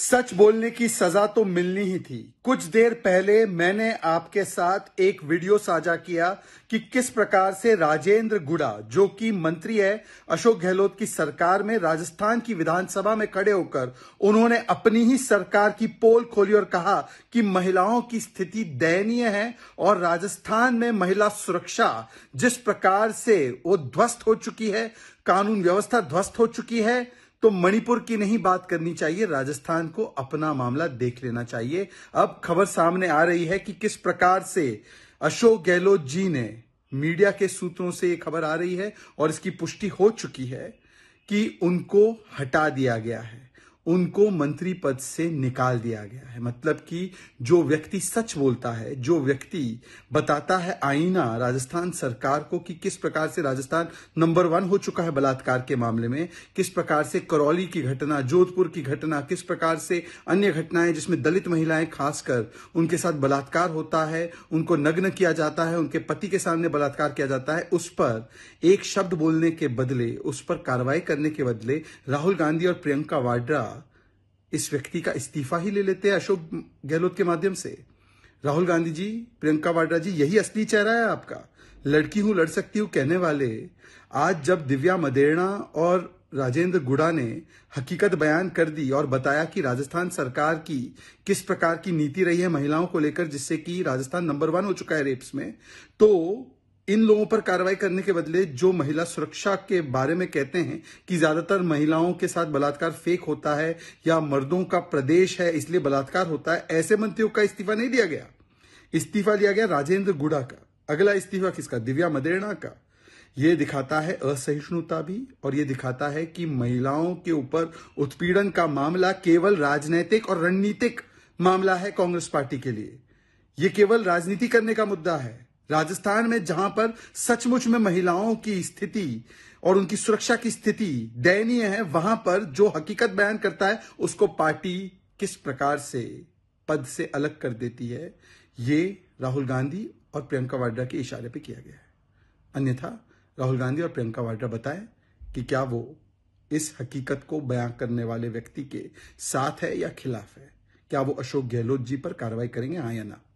सच बोलने की सजा तो मिलनी ही थी कुछ देर पहले मैंने आपके साथ एक वीडियो साझा किया कि किस प्रकार से राजेंद्र गुड़ा जो कि मंत्री है अशोक गहलोत की सरकार में राजस्थान की विधानसभा में खड़े होकर उन्होंने अपनी ही सरकार की पोल खोली और कहा कि महिलाओं की स्थिति दयनीय है और राजस्थान में महिला सुरक्षा जिस प्रकार से वो ध्वस्त हो चुकी है कानून व्यवस्था ध्वस्त हो चुकी है तो मणिपुर की नहीं बात करनी चाहिए राजस्थान को अपना मामला देख लेना चाहिए अब खबर सामने आ रही है कि किस प्रकार से अशोक गहलोत जी ने मीडिया के सूत्रों से यह खबर आ रही है और इसकी पुष्टि हो चुकी है कि उनको हटा दिया गया है उनको मंत्री पद से निकाल दिया गया है मतलब कि जो व्यक्ति सच बोलता है जो व्यक्ति बताता है आईना राजस्थान सरकार को कि किस प्रकार से राजस्थान नंबर वन हो चुका है बलात्कार के मामले में किस प्रकार से करौली की घटना जोधपुर की घटना किस प्रकार से अन्य घटनाएं जिसमें दलित महिलाएं खासकर उनके साथ बलात्कार होता है उनको नग्न किया जाता है उनके पति के सामने बलात्कार किया जाता है उस पर एक शब्द बोलने के बदले उस पर कार्रवाई करने के बदले राहुल गांधी और प्रियंका वाड्रा इस व्यक्ति का इस्तीफा ही ले लेते अशोक गहलोत के माध्यम से राहुल गांधी जी प्रियंका वाड्रा जी यही असली चेहरा है आपका लड़की हूं लड़ सकती हूं कहने वाले आज जब दिव्या मदेरणा और राजेंद्र गुड़ा ने हकीकत बयान कर दी और बताया कि राजस्थान सरकार की किस प्रकार की नीति रही है महिलाओं को लेकर जिससे कि राजस्थान नंबर वन हो चुका है रेप्स में तो इन लोगों पर कार्रवाई करने के बदले जो महिला सुरक्षा के बारे में कहते हैं कि ज्यादातर महिलाओं के साथ बलात्कार फेक होता है या मर्दों का प्रदेश है इसलिए बलात्कार होता है ऐसे मंत्रियों का इस्तीफा नहीं दिया गया इस्तीफा दिया गया राजेंद्र गुड़ा का अगला इस्तीफा किसका दिव्या मदेरणा का यह दिखाता है असहिष्णुता भी और ये दिखाता है कि महिलाओं के ऊपर उत्पीड़न का मामला केवल राजनैतिक और रणनीतिक मामला है कांग्रेस पार्टी के लिए यह केवल राजनीति करने का मुद्दा है राजस्थान में जहां पर सचमुच में महिलाओं की स्थिति और उनकी सुरक्षा की स्थिति दयनीय है वहां पर जो हकीकत बयान करता है उसको पार्टी किस प्रकार से पद से अलग कर देती है ये राहुल गांधी और प्रियंका वाड्रा के इशारे पे किया गया है अन्यथा राहुल गांधी और प्रियंका वाड्रा बताएं कि क्या वो इस हकीकत को बयां करने वाले व्यक्ति के साथ है या खिलाफ है क्या वो अशोक गहलोत जी पर कार्रवाई करेंगे हाँ या ना